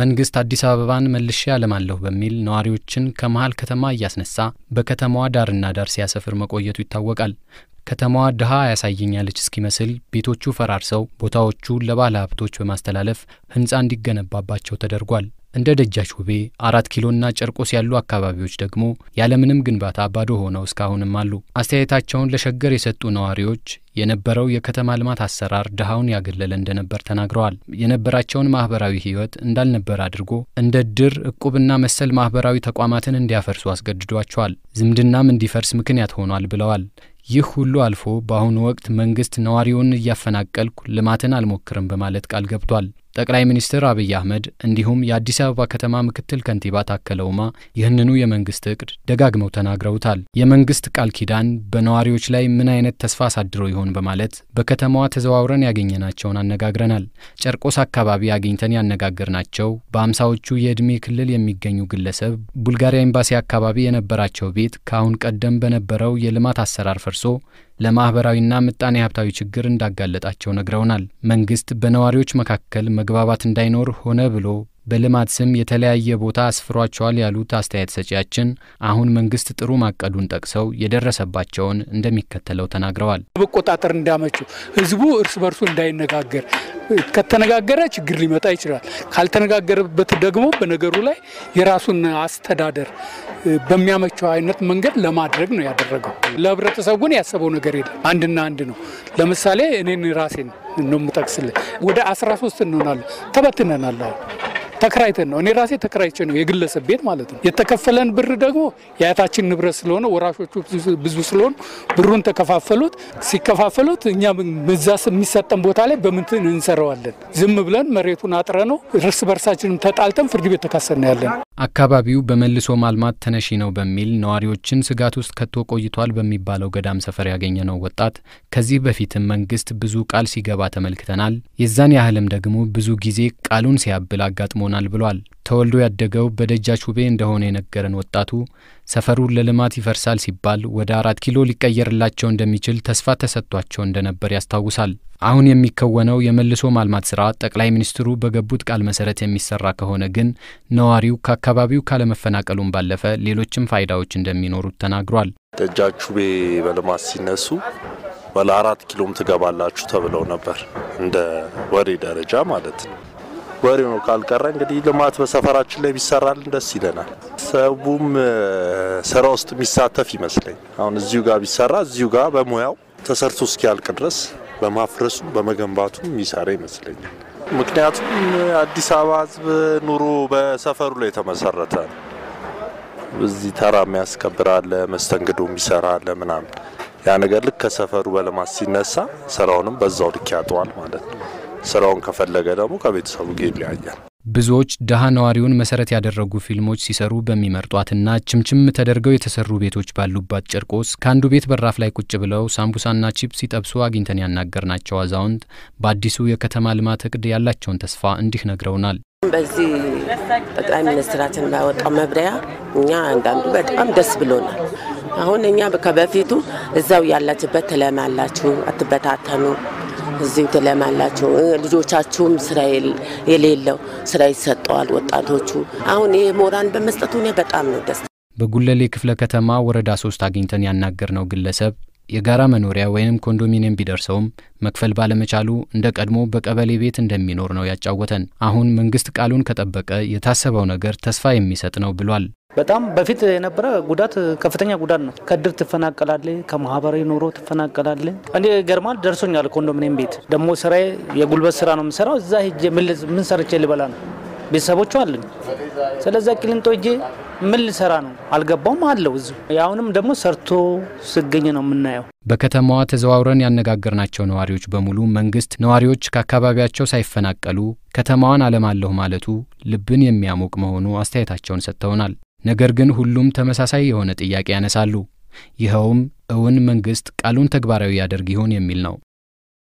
መንግስት አዲስ አበባን መልሼ አለማለሁ በሚል ነዋሪዎችን ከመሀል ከተማ እያስነሳ በከተማዋ ዳርና ዳር ሲያሰፍር መቆየቱ ይታወቃል። ከተማዋ ድሃ ያሳየኛለች እስኪመስል ቤቶቹ ፈራርሰው ቦታዎቹ ለባለ ሀብቶች በማስተላለፍ ህንፃ እንዲገነባባቸው ተደርጓል። እንደ ደጃች ውቤ አራት ኪሎና ጨርቆስ ያሉ አካባቢዎች ደግሞ ያለምንም ግንባታ ባዶ ሆነው እስካሁንም አሉ። አስተያየታቸውን ለሸገር የሰጡ ነዋሪዎች የነበረው የከተማ ልማት አሰራር ድሃውን ያገለለ እንደነበር ተናግረዋል። የነበራቸውን ማህበራዊ ህይወት እንዳልነበር አድርጎ እንደ ድር እቁብና መሰል ማህበራዊ ተቋማትን እንዲያፈርሱ አስገድዷቸዋል። ዝምድናም እንዲፈርስ ምክንያት ሆኗል ብለዋል። ይህ ሁሉ አልፎ በአሁኑ ወቅት መንግስት ነዋሪውን እያፈናቀልኩ ልማትን አልሞክርም በማለት ቃል ገብቷል። ጠቅላይ ሚኒስትር አብይ አህመድ እንዲሁም የአዲስ አበባ ከተማ ምክትል ከንቲባ ታከለ ኡማ ይህንኑ የመንግስት እቅድ ደጋግመው ተናግረውታል። የመንግስት ቃል ኪዳን በነዋሪዎች ላይ ምን አይነት ተስፋ አሳድሮ ይሆን በማለት በከተማዋ ተዘዋውረን ያገኘናቸውን አነጋግረናል። ጨርቆስ አካባቢ አግኝተን ያነጋገርናቸው በአምሳዎቹ የዕድሜ ክልል የሚገኙ ግለሰብ ቡልጋሪያ ኤምባሲ አካባቢ የነበራቸው ቤት ከአሁን ቀደም በነበረው የልማት አሰራር ፈርሶ ለማኅበራዊና ምጣኔ ሀብታዊ ችግር እንዳጋለጣቸው ነግረውናል። መንግሥት በነዋሪዎች መካከል መግባባት እንዳይኖር ሆነ ብሎ በልማት ስም የተለያየ ቦታ አስፍሯቸዋል ያሉት አስተያየት ሰጪያችን አሁን መንግስት ጥሩ ማቀዱን ጠቅሰው የደረሰባቸውን እንደሚከተለው ተናግረዋል። መቆጣጠር እንዳመቹ ህዝቡ እርስ በርሱ እንዳይነጋገር ከተነጋገረ ችግር ሊመጣ ይችላል። ካልተነጋገረበት ደግሞ በነገሩ ላይ የራሱን አስተዳደር በሚያመቸው አይነት መንገድ ለማድረግ ነው ያደረገው። ለህብረተሰቡ ግን ያሰበው ነገር የለም። አንድና አንድ ነው። ለምሳሌ እኔን ራሴን ነው የምጠቅስልህ። ወደ 13 እንሆናለን ተበትነናል። ተከራይተን ነው። እኔ ራሴ ተከራይቼ ነው የግለሰብ ቤት ማለት ነው። የተከፈለን ብር ደግሞ የአያታችን ንብረት ስለሆነ ወራሾቹ ብዙ ስለሆኑ ብሩን ተከፋፈሉት። ሲከፋፈሉት እኛ በዛ የሚሰጠን ቦታ ላይ በምንትን እንሰራዋለን። ዝም ብለን መሬቱን አጥረ ነው እርስ በርሳችንም ተጣልተን ፍርድ ቤት ተካሰና ያለን። አካባቢው በመልሶ ማልማት ተነሺ ነው በሚል ነዋሪዎችን ስጋት ውስጥ ከቶ ቆይቷል በሚባለው ገዳም ሰፈር ያገኘ ነው ወጣት ከዚህ በፊትም መንግስት ብዙ ቃል ሲገባ ተመልክተናል። የዛን ያህልም ደግሞ ብዙ ጊዜ ቃሉን ሲያብል አጋጥሞ ይሆናል ብሏል። ተወልዶ ያደገው በደጃች ውቤ እንደሆነ የነገረን ወጣቱ ሰፈሩን ለልማት ይፈርሳል ሲባል ወደ አራት ኪሎ ሊቀየርላቸው እንደሚችል ተስፋ ተሰጥቷቸው እንደነበር ያስታውሳል። አሁን የሚከወነው የመልሶ ማልማት ስራ ጠቅላይ ሚኒስትሩ በገቡት ቃል መሰረት የሚሰራ ከሆነ ግን ነዋሪው ከአካባቢው ካለመፈናቀሉን ባለፈ ሌሎችም ፋይዳዎች እንደሚኖሩት ተናግሯል። ደጃች ውቤ በልማት ሲነሱ ባለ አራት ኪሎም ትገባላችሁ ተብለው ነበር እንደ ወሬ ደረጃ ማለት ነው ወሬው ነው ካልቀረ እንግዲህ ልማት በሰፈራችን ላይ ቢሰራልን ደስ ይለናል። ሰቡም ስራ ውስጥ የሚሳተፍ ይመስለኝ። አሁን እዚሁ ጋር ቢሰራ እዚሁ ጋር በሙያው ተሰርቶ እስኪያልቅ ድረስ በማፍረሱ በመገንባቱ የሚሰራ ይመስለኛል። ምክንያቱም አዲስ አበባ ህዝብ ኑሮ በሰፈሩ ላይ የተመሰረተ ነው። እዚህ ተራ የሚያስከብር አለ፣ መስተንግዶ የሚሰራ አለ ምናምን። ያ ነገር ልክ ከሰፈሩ በልማት ሲነሳ ስራውንም በዛው ልክ ያጠዋል ማለት ነው። ስራውን ከፈለገ ደግሞ ከቤተሰቡ ጋር ይለያያል። ብዙዎች ድሃ ነዋሪውን መሰረት ያደረጉ ፊልሞች ሲሰሩ በሚመርጧትና ችምችም ተደርገው የተሰሩ ቤቶች ባሉባት ጨርቆስ ከአንዱ ቤት በራፍ ላይ ቁጭ ብለው ሳምቡሳና ቺፕ ሲጠብሱ አግኝተን ያናገርናቸው አዛውንት በአዲሱ የከተማ ልማት እቅድ ያላቸውን ተስፋ እንዲህ ነግረውናል። በዚህ ጠቅላይ ሚኒስትራችን ባወጣው መብሪያ እኛ አንዳንዱ በጣም ደስ ብሎናል። አሁን እኛ ከበፊቱ እዛው ያላችበት ትለማላችሁ፣ አትበታተኑ እዚህ ትለማላችሁ። ልጆቻችሁም ስራ የሌለው ስራ ይሰጠዋል። ወጣቶቹ አሁን ይህ ሞራን በመስጠቱ እኔ በጣም ነው ደስ በጉለሌ ክፍለ ከተማ ወረዳ ሶስት አግኝተን ያናገርነው ግለሰብ የጋራ መኖሪያ ወይም ኮንዶሚኒየም ቢደርሰውም መክፈል ባለመቻሉ እንደ ቀድሞ በቀበሌ ቤት እንደሚኖር ነው ያጫወተን። አሁን መንግስት ቃሉን ከጠበቀ የታሰበው ነገር ተስፋ የሚሰጥ ነው ብሏል። በጣም በፊት የነበረ ጉዳት ከፍተኛ ጉዳት ነው። ከድር ትፈናቀላለ፣ ከማህበራዊ ኑሮ ትፈናቀላለ። እኔ ገርማል ደርሶኛል። ኮንዶሚኒየም ቤት ደግሞ ስራዬ የጉልበት ስራ ነው የምሰራው። እዛ ሄጄ ምን ሰርቼ ልበላ ነው? ቤተሰቦቹ አለኝ። ስለዛ ቂሊንጦ ሄጄ ምን ልሰራ ነው አልገባውም አለው። እዚሁ አሁንም ደግሞ ሰርቶ ስገኝ ነው የምናየው። በከተማዋ ተዘዋውረን ያነጋገርናቸው ነዋሪዎች በሙሉ መንግስት ነዋሪዎች ከአካባቢያቸው ሳይፈናቀሉ ከተማዋን አለማለሁ ማለቱ ልብን የሚያሞቅ መሆኑ አስተያየታቸውን ሰጥተውናል። ነገር ግን ሁሉም ተመሳሳይ የሆነ ጥያቄ ያነሳሉ። ይኸውም እውን መንግሥት ቃሉን ተግባራዊ ያደርግ ይሆን የሚል ነው።